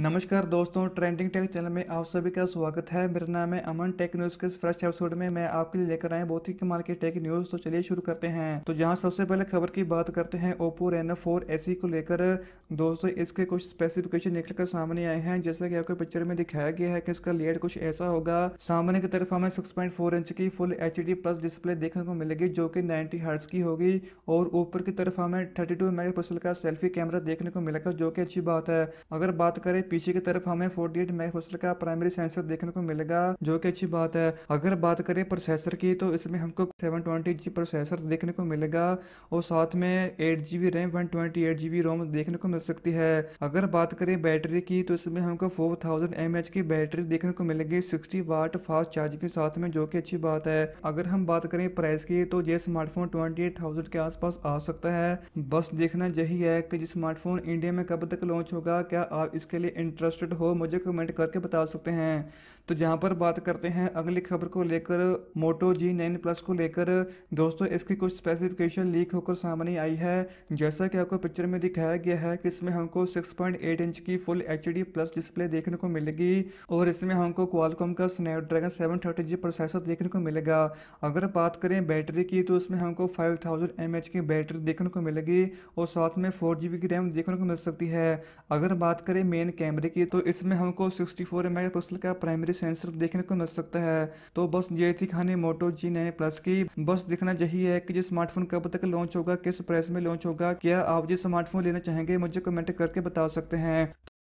नमस्कार दोस्तों trending take channel में आप सभी का स्वागत है मेरा नाम है अमन टेक न्यूज के फ्रेश एपिसोड में मैं आपके लिए लेकर आए बहुत ही कमाल के टेक न्यूज तो चलिए शुरू करते हैं तो जहां सबसे पहले खबर की बात करते हैं ओप्पो रेनो फोर एसी को लेकर दोस्तों इसके कुछ स्पेसिफिकेशन निकल कर सामने आए हैं जैसे कि आपके पिक्चर में दिखाया गया है कि इसका लेट कुछ ऐसा होगा सामने की तरफ हमें सिक्स इंच की फुल एच प्लस डिस्प्ले देखने को मिलेगी जो की नाइन्टी हर्ट्स की होगी और ऊपर की तरफ हमें थर्टी टू का सेल्फी कैमरा देखने को मिलेगा जो की अच्छी बात है अगर बात करें पीछे की तरफ हमें 48 मेगापिक्सल का प्राइमरी सेंसर देखने को मिलेगा जो कि अच्छी बात है अगर बात करें प्रोसेसर की तो इसमें हमको सेवन ट्वेंटी प्रोसेसर देखने को मिलेगा और साथ में eight G B RAM one twenty eight G B ROM देखने को मिल सकती है अगर बात करें बैटरी की तो इसमें हमको फोर थाउजेंड एम एच की बैटरी देखने को मिलेगी सिक्सटी वाट फास्ट चार्जिंग के साथ में जो की अच्छी बात है अगर हम बात करें प्राइस की तो ये स्मार्टफोन ट्वेंटी एट थाउजेंड के आसपास आ सकता है बस देखना यही है कि स्मार्टफोन इंडिया में कब तक लॉन्च होगा क्या आप इसके लिए इंटरेस्टेड हो मुझे कमेंट करके बता सकते हैं तो जहाँ पर बात करते हैं अगली खबर को लेकर मोटो जी नाइन प्लस को लेकर दोस्तों इसकी कुछ स्पेसिफिकेशन लीक होकर सामने आई है जैसा कि आपको पिक्चर में दिखाया गया है कि इसमें हमको 6.8 इंच की फुल एच प्लस डिस्प्ले देखने को मिलेगी और इसमें हमको क्वालकॉम का स्नैपड्रैगन सेवन थर्टी प्रोसेसर देखने को मिलेगा अगर बात करें बैटरी की तो उसमें हमको फाइव थाउजेंड की बैटरी देखने को मिलेगी और साथ में फोर जी की रैम देखने को मिल सकती है अगर बात करें मेन कैमरे की तो इसमें हमको 64 फोर मेगापिक्सल का प्राइमरी सेंसर देखने को मिल सकता है तो बस ये थी कहानी मोटो जी नाइन प्लस की बस देखना यही है कि ये स्मार्टफोन कब तक लॉन्च होगा किस प्राइस में लॉन्च होगा क्या आप ये स्मार्टफोन लेना चाहेंगे मुझे कमेंट करके बता सकते हैं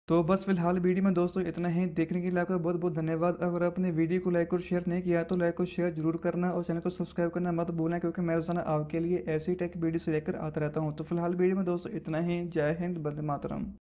तो बस फिलहाल वीडियो में दोस्तों इतना ही देखने के लिए आपका बहुत बहुत धन्यवाद अगर आपने वीडियो को लाइक और शेयर नहीं किया तो लाइक और शेयर जरूर करना और चैनल को सब्सक्राइब करना मत भूलना क्योंकि मैं रोजाना आपके लिए ऐसी टेक वीडियो से लेकर आता रहता हूँ तो फिलहाल वीडियो में दोस्तों इतना ही जय हिंद बंद मातरम